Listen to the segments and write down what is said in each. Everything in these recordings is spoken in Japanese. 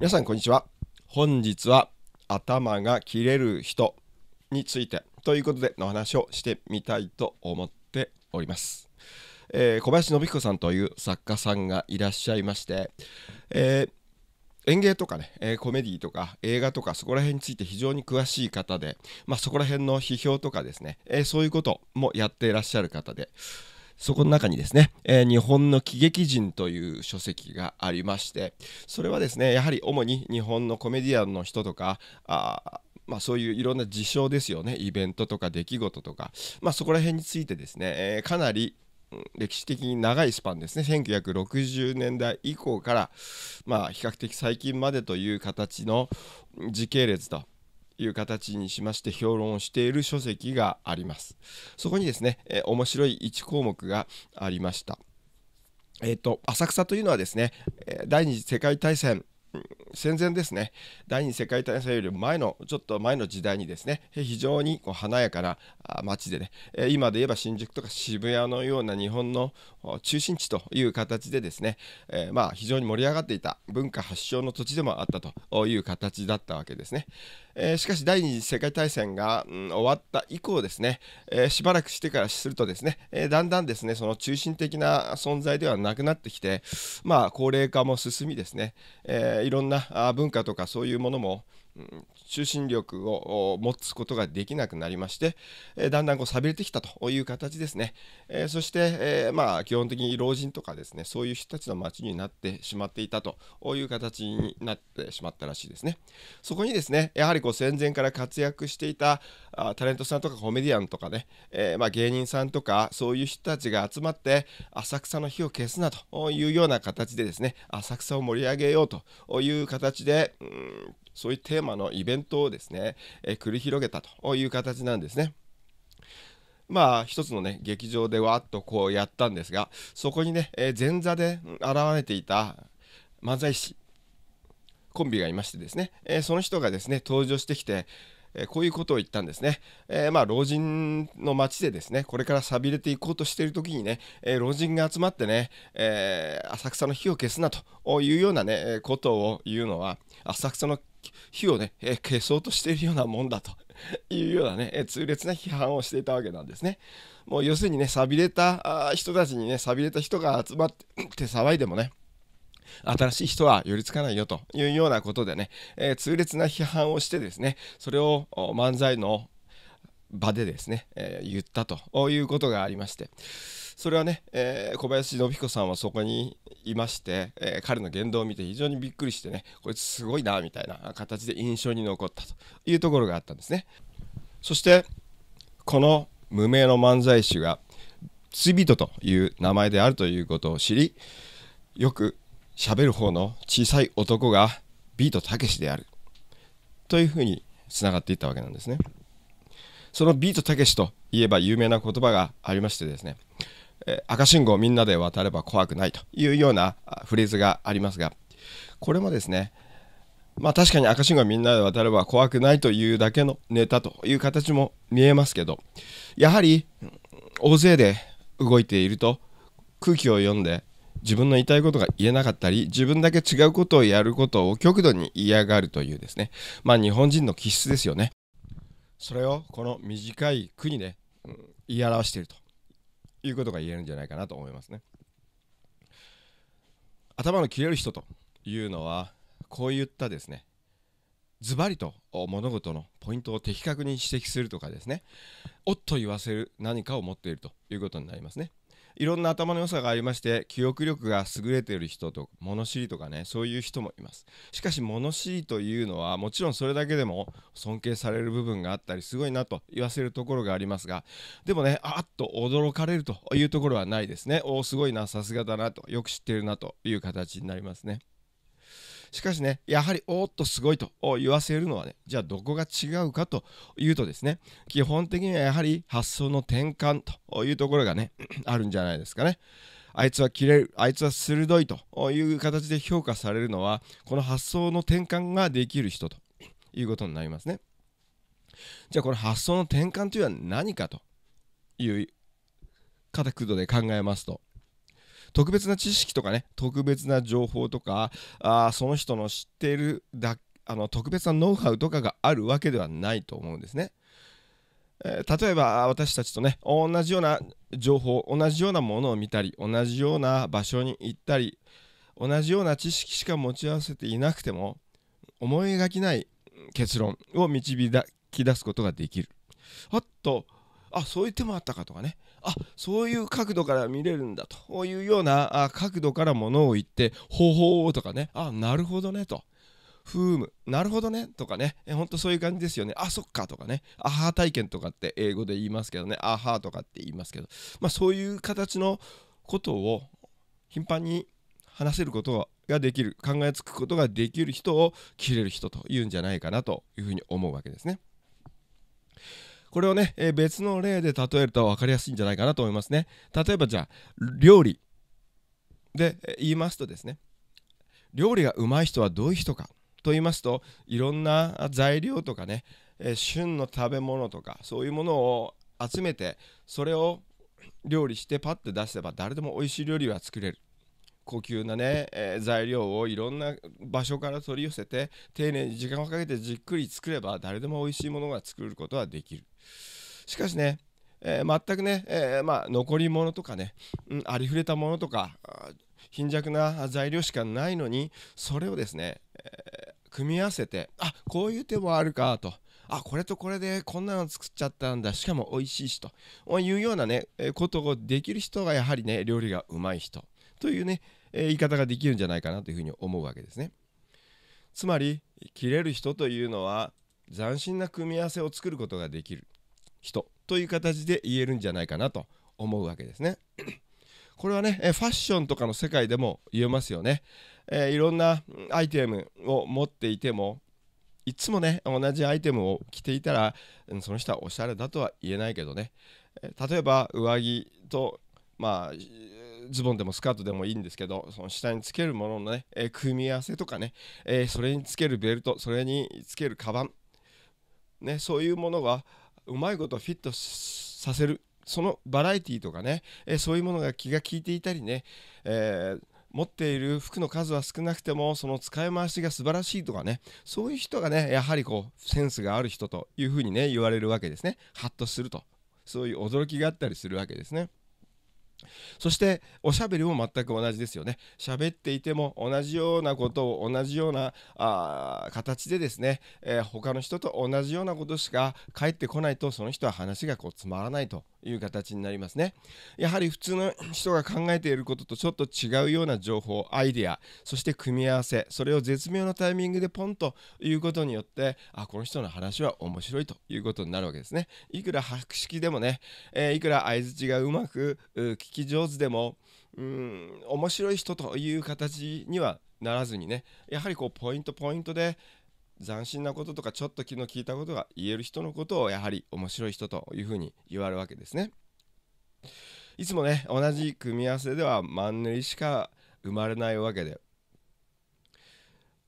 皆さんこんにちは本日は頭が切れる人についてということでの話をしてみたいと思っております、えー、小林信彦さんという作家さんがいらっしゃいまして、えー演芸とかね、えー、コメディとか映画とかそこら辺について非常に詳しい方で、まあ、そこら辺の批評とかですね、えー、そういうこともやっていらっしゃる方で、そこの中にですね、えー、日本の喜劇人という書籍がありまして、それはですね、やはり主に日本のコメディアンの人とか、あまあ、そういういろんな事象ですよね、イベントとか出来事とか、まあ、そこら辺についてですね、えー、かなり歴史的に長いスパンですね1960年代以降から、まあ、比較的最近までという形の時系列という形にしまして評論をしている書籍があります。そこにですね、えー、面白い1項目がありました。えっ、ー、と、浅草というのはですね、第二次世界大戦戦前ですね第二次世界大戦より前のちょっと前の時代にですね非常にこう華やかな街でね今で言えば新宿とか渋谷のような日本の中心地という形でですね、えー、まあ、非常に盛り上がっていた文化発祥の土地でもあったという形だったわけですね、えー、しかし第二次世界大戦が、うん、終わった以降ですね、えー、しばらくしてからするとですね、えだんだんですねその中心的な存在ではなくなってきてまあ高齢化も進みですね、えいろんな文化とかそういうものも、求心力を持つことができなくなりまして、えだんだんこう寂れてきたという形ですね、えそして、えまあ、基本的に老人とかですねそういう人たちの町になってしまっていたという形になってしまったらしいですねそこにですねやはりこう戦前から活躍していたあタレントさんとかコメディアンとかね、えまあ、芸人さんとかそういう人たちが集まって浅草の火を消すなというような形でですね浅草を盛り上げようという形で、うんそういうテーマのイベントをですね、え繰り広げたという形なんですね。まあ一つのね劇場でわっとこうやったんですがそこにね、え前座で現れていた漫才師コンビがいましてですね、えその人がですね登場してきてえこういうことを言ったんですね。えー、まあ、老人の街でですね、これから寂れていこうとしている時にね、えー、老人が集まってね、えー、浅草の火を消すなというようなね、ことを言うのは、浅草の火をね、え消そうとしているようなもんだと いうようなね、え痛烈な批判をしていたわけなんですね。もう要するにね、寂れた人たちにね、寂れた人が集まって騒いでもね、新しい人は寄りつかないよというようなことでね、えー、痛烈な批判をしてですね、それを漫才の場でですね、えー、言ったということがありまして。それはね、えー、小林信彦さんはそこにいまして、えー、彼の言動を見て非常にびっくりしてねこいつすごいなみたいな形で印象に残ったというところがあったんですねそしてこの無名の漫才師が釣人という名前であるということを知りよく喋る方の小さい男がビートたけしであるというふうにつながっていったわけなんですねそのビートたけしといえば有名な言葉がありましてですね赤信号みんなで渡れば怖くないというようなフレーズがありますがこれもですねまあ確かに赤信号みんなで渡れば怖くないというだけのネタという形も見えますけどやはり大勢で動いていると空気を読んで自分の言いたいことが言えなかったり自分だけ違うことをやることを極度に嫌がるというですねまあ日本人の気質ですよねそれをこの短い国で言い表しているということが言えるんじゃないかなと思いますね頭の切れる人というのはこういったですねズバリと物事のポイントを的確に指摘するとかですねおっと言わせる何かを持っているということになりますねいろんな頭の良さがありまして記憶力が優れている人と物知りとかねそういう人もいますしかし物知りというのはもちろんそれだけでも尊敬される部分があったりすごいなと言わせるところがありますがでもねあっと驚かれるというところはないですねおおすごいなさすがだなとよく知ってるなという形になりますねしかしね、やはりおっとすごいと言わせるのはね、じゃあどこが違うかというとですね、基本的にはやはり発想の転換というところがね、あるんじゃないですかね。あいつは切れる、あいつは鋭いという形で評価されるのは、この発想の転換ができる人ということになりますね。じゃあこの発想の転換というのは何かという、片タクで考えますと、特別な知識とかね特別な情報とかあその人の知ってるだあの特別なノウハウとかがあるわけではないと思うんですね。えー、例えば私たちとね同じような情報同じようなものを見たり同じような場所に行ったり同じような知識しか持ち合わせていなくても思いがけない結論を導き出すことができる。あっとあそういう手もあったかとかねあそういう角度から見れるんだというようなあ角度からものを言って「ほほとかね「あなるほどね」と。ふーむ、なるほどね、とかね、えほんとそういう感じですよね。あ、そっか、とかね。アハ体験とかって英語で言いますけどね、アハとかって言いますけど、まあそういう形のことを頻繁に話せることができる、考えつくことができる人を切れる人というんじゃないかなというふうに思うわけですね。これをね、え別の例で例えると分かりやすいんじゃないかなと思いますね。例えばじゃあ、料理で言いますとですね、料理がうまい人はどういう人かと言いますと、いろんな材料とかね、え旬の食べ物とか、そういうものを集めて、それを料理してパッて出せば誰でも美味しい料理は作れる。高級なね、えー、材料をいろんな場所から取り寄せて丁寧に時間をかけてじっくり作れば誰でも美味しいものが作ることはできるしかしね、えー、全くね、えー、まあ、残り物とかね、うん、ありふれたものとか貧弱な材料しかないのにそれをですね、えー、組み合わせてあこういう手もあるかと。あこれとこれでこんなの作っちゃったんだしかも美味しいしというようなねことをできる人がやはりね料理がうまい人というね言い方ができるんじゃないかなというふうに思うわけですね。つまり切れる人というのは斬新な組み合わせを作ることができる人という形で言えるんじゃないかなと思うわけですね。これはね、え、ファッションとかの世界でも言えますよね。えー、いろんなアイテムを持っていても、いつもね、同じアイテムを着ていたら、その人はおしゃれだとは言えないけどね。え例えば、上着と、まあ、ズボンでもスカートでもいいんですけど、その下につけるもののね、え組み合わせとかね、えそれにつけるベルト、それにつけるカバン、ね、そういうものがうまいことフィットさせるそのバラエティーとかね、えそういうものが気が利いていたりね、えー、持っている服の数は少なくてもその使い回しが素晴らしいとかねそういう人がねやはりこうセンスがある人というふうにね言われるわけですねハッとするとそういう驚きがあったりするわけですね。そしておしゃべりも全く同じですよね。喋っていても同じようなことを同じようなあ形でですね、えー、他の人と同じようなことしか返ってこないとその人は話がこうつまらないという形になりますねやはり普通の人が考えていることとちょっと違うような情報アイデアそして組み合わせそれを絶妙なタイミングでポンということによってあこの人の話は面白いということになるわけですねいくら博識でもね、えー、いくら相づちがうまく聞き上手でもうん面白い人という形にはならずにねやはりこうポイントポイントで、斬新なこととかちょっと気の利いたことが言える人のことをやはり面白い人というふうに言われるわけですね。いつもね同じ組み合わせではマンネリしか生まれないわけで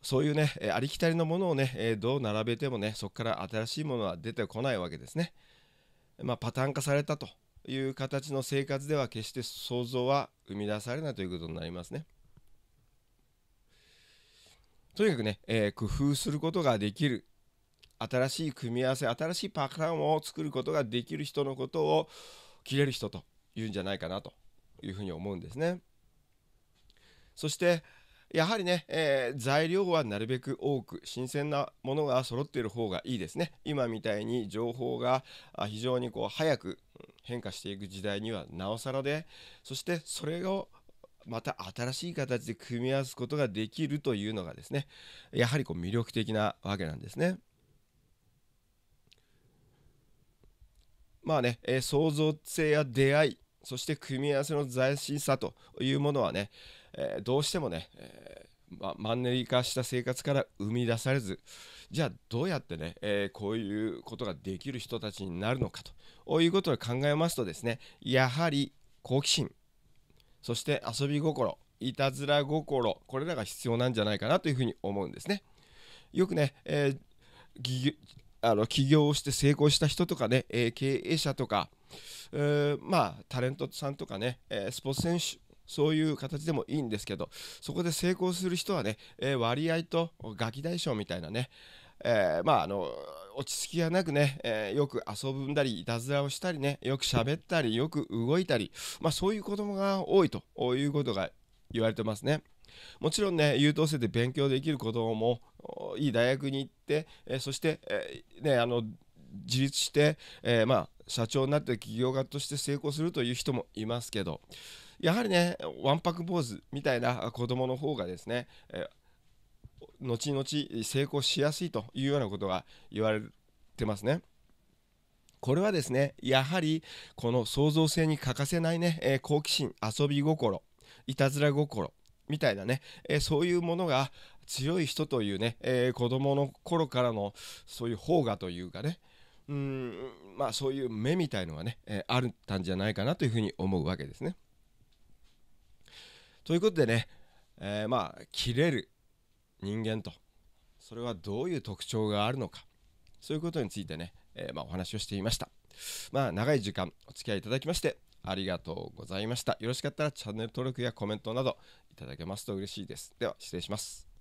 そういうねありきたりのものをねどう並べてもねそこから新しいものは出てこないわけですね。まあ、パターン化されたという形の生活では決して想像は生み出されないということになりますね。とにかくね、えー、工夫することができる新しい組み合わせ新しいパターンを作ることができる人のことを切れる人というんじゃないかなというふうに思うんですね。そしてやはりね、えー、材料はなるべく多く新鮮なものが揃っている方がいいですね今みたいに情報が非常にこう早く変化していく時代にはなおさらでそしてそれをまた新しい形で組み合わすことができるというのがですねやはりこう魅力的なわけなんですね。まあね、えー、創造性や出会いそして組み合わせの斬新さというものはね、えー、どうしてもね、えー、ま、マンネリ化した生活から生み出されずじゃあどうやってね、えこういうことができる人たちになるのかということを考えますとですねやはり好奇心そして遊び心いたずら心これらが必要なんじゃないかなというふうに思うんですねよくね、えー、あの起業をして成功した人とかね、えー、経営者とか、えー、まあタレントさんとかね、えスポーツ選手そういう形でもいいんですけどそこで成功する人はね、え割合とガキ大将みたいなね、えー、まああの落ち着きがなくね、えー、よく遊ぶんだりいたずらをしたりねよく喋ったりよく動いたり、まあ、そういう子供が多いということが言われてますね。もちろんね優等生で勉強できる子供もいい大学に行って、えー、そして、えー、ねあの自立して、えー、まあ社長になって起業家として成功するという人もいますけどやはりねわんぱく坊主みたいな子供の方がですね、え後々成功しやすいというようなことが言われてますね。これはですねやはりこの創造性に欠かせないね、えー、好奇心遊び心いたずら心みたいなね、えー、そういうものが強い人というね、えー、子供の頃からのそういう方がというかねうんまあそういう目みたいのがね、えあったんじゃないかなというふうに思うわけですね。ということでね、えまあ切れる人間とそれはどういう特徴があるのかそういうことについてね、えー、まあ、お話をしていましたまあ長い時間お付き合いいただきましてありがとうございましたよろしかったらチャンネル登録やコメントなどいただけますと嬉しいですでは失礼します